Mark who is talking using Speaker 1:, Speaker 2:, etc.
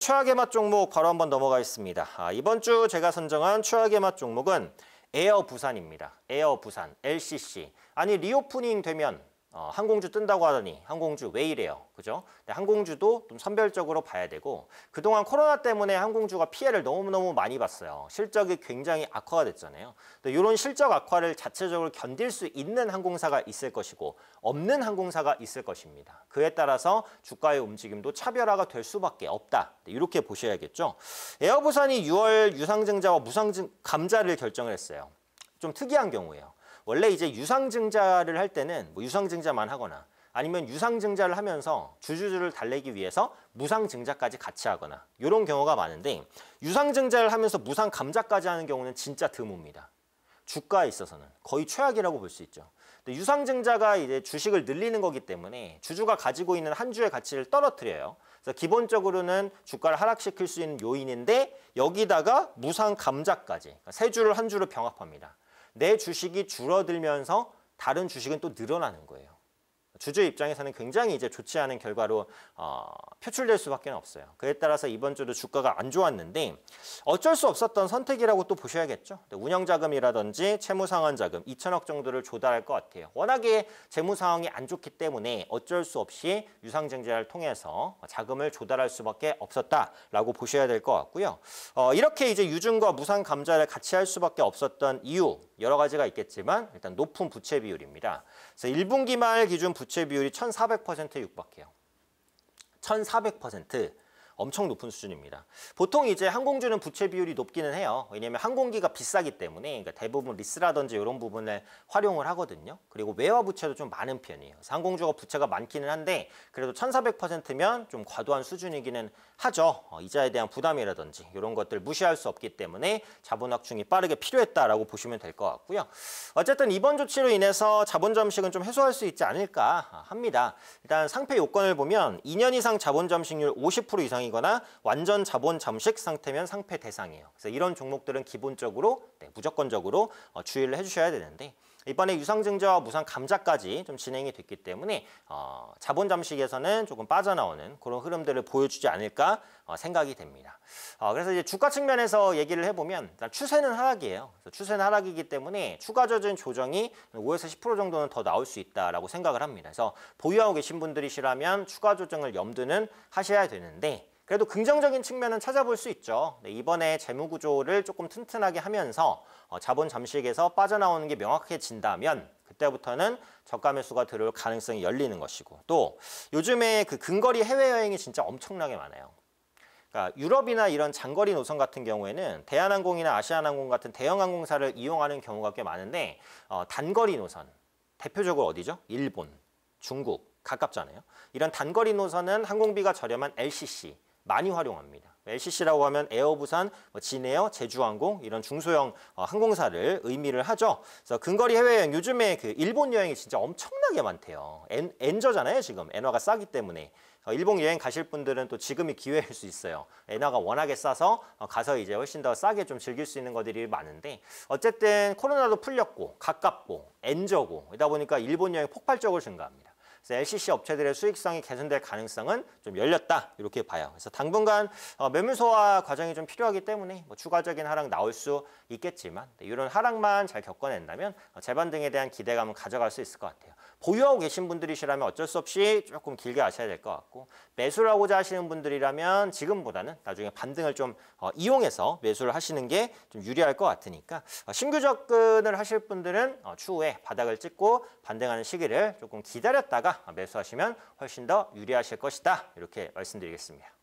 Speaker 1: 최악의 맛 종목 바로 한번 넘어가겠습니다. 아, 이번 주 제가 선정한 최악의 맛 종목은 에어 부산입니다. 에어 부산, LCC. 아니 리오프닝 되면 어, 항공주 뜬다고 하더니 항공주 왜 이래요? 그죠? 근데 항공주도 좀 선별적으로 봐야 되고 그동안 코로나 때문에 항공주가 피해를 너무너무 많이 봤어요. 실적이 굉장히 악화가 됐잖아요. 근데 이런 실적 악화를 자체적으로 견딜 수 있는 항공사가 있을 것이고 없는 항공사가 있을 것입니다. 그에 따라서 주가의 움직임도 차별화가 될 수밖에 없다. 네, 이렇게 보셔야겠죠. 에어부산이 6월 유상증자와 무상증 감자를 결정을 했어요. 좀 특이한 경우예요. 원래 이제 유상증자를 할 때는 뭐 유상증자만 하거나 아니면 유상증자를 하면서 주주들을 달래기 위해서 무상증자까지 같이 하거나 이런 경우가 많은데 유상증자를 하면서 무상감자까지 하는 경우는 진짜 드뭅니다. 주가에 있어서는 거의 최악이라고 볼 수 있죠. 유상증자가 이제 주식을 늘리는 거기 때문에 주주가 가지고 있는 한 주의 가치를 떨어뜨려요. 그래서 기본적으로는 주가를 하락시킬 수 있는 요인인데 여기다가 무상감자까지 그러니까 세 주를 한 주로 병합합니다. 내 주식이 줄어들면서 다른 주식은 또 늘어나는 거예요. 주주 입장에서는 굉장히 이제 좋지 않은 결과로 어, 표출될 수밖에 없어요. 그에 따라서 이번 주도 주가가 안 좋았는데 어쩔 수 없었던 선택이라고 또 보셔야겠죠. 운영 자금이라든지 채무 상환 자금 2천억 정도를 조달할 것 같아요. 워낙에 재무 상황이 안 좋기 때문에 어쩔 수 없이 유상증자를 통해서 자금을 조달할 수밖에 없었다라고 보셔야 될 것 같고요. 어, 이렇게 이제 유증과 무상 감자를 같이 할 수밖에 없었던 이유 여러 가지가 있겠지만 일단 높은 부채 비율입니다. 그래서 1분기 말 기준 부채 비율이 1,400%에 육박해요. 1,400% 엄청 높은 수준입니다. 보통 이제 항공주는 부채 비율이 높기는 해요. 왜냐하면 항공기가 비싸기 때문에 그러니까 대부분 리스라든지 이런 부분을 활용을 하거든요. 그리고 외화 부채도 좀 많은 편이에요. 항공주가 부채가 많기는 한데 그래도 1,400%면 좀 과도한 수준이기는 하죠. 어, 이자에 대한 부담이라든지 이런 것들 무시할 수 없기 때문에 자본 확충이 빠르게 필요했다라고 보시면 될 것 같고요. 어쨌든 이번 조치로 인해서 자본 점식은 좀 해소할 수 있지 않을까 아, 합니다. 일단 상패 요건을 보면 2년 이상 자본 점식률 50% 이상이거나 완전 자본 점식 상태면 상패 대상이에요. 그래서 이런 종목들은 기본적으로 네, 무조건적으로 어, 주의를 해주셔야 되는데 이번에 유상증자와 무상 감자까지 좀 진행이 됐기 때문에 어, 자본 잠식에서는 조금 빠져나오는 그런 흐름들을 보여주지 않을까 어, 생각이 됩니다. 어, 그래서 이제 주가 측면에서 얘기를 해보면 추세는 하락이에요. 추세는 하락이기 때문에 추가적인 조정이 5에서 10% 정도는 더 나올 수 있다라고 생각을 합니다. 그래서 보유하고 계신 분들이시라면 추가 조정을 염두는 하셔야 되는데 그래도 긍정적인 측면은 찾아볼 수 있죠. 네, 이번에 재무구조를 조금 튼튼하게 하면서 어, 자본 잠식에서 빠져나오는 게 명확해진다면 그때부터는 저가 매수가 들어올 가능성이 열리는 것이고 또 요즘에 그 근거리 해외여행이 진짜 엄청나게 많아요. 그러니까 유럽이나 이런 장거리 노선 같은 경우에는 대한항공이나 아시아나항공 같은 대형 항공사를 이용하는 경우가 꽤 많은데 어, 단거리 노선, 대표적으로 어디죠? 일본, 중국, 가깝잖아요. 이런 단거리 노선은 항공비가 저렴한 LCC, 많이 활용합니다. LCC라고 하면 에어부산, 뭐 진에어, 제주항공 이런 중소형 어, 항공사를 의미를 하죠. 그래서 근거리 해외여행 요즘에 그 일본 여행이 진짜 엄청나게 많대요. 엔, 엔저잖아요 지금 엔화가 싸기 때문에 어, 일본 여행 가실 분들은 또 지금이 기회일 수 있어요. 엔화가 워낙에 싸서 어, 가서 이제 훨씬 더 싸게 좀 즐길 수 있는 것들이 많은데 어쨌든 코로나도 풀렸고 가깝고 엔저고 이러다 보니까 일본 여행 폭발적으로 증가합니다. LCC 업체들의 수익성이 개선될 가능성은 좀 열렸다 이렇게 봐요. 그래서 당분간 어, 매물 소화 과정이 좀 필요하기 때문에 뭐 추가적인 하락 나올 수 있겠지만 네, 이런 하락만 잘 겪어낸다면 어, 재반 등에 대한 기대감은 가져갈 수 있을 것 같아요. 보유하고 계신 분들이시라면 어쩔 수 없이 조금 길게 아셔야 될 것 같고 매수를 하고자 하시는 분들이라면 지금보다는 나중에 반등을 좀 어, 이용해서 매수를 하시는 게 좀 유리할 것 같으니까 신규 접근을 하실 분들은 추후에 바닥을 찍고 반등하는 시기를 조금 기다렸다가 아, 매수하시면 훨씬 더 유리하실 것이다. 이렇게 말씀드리겠습니다.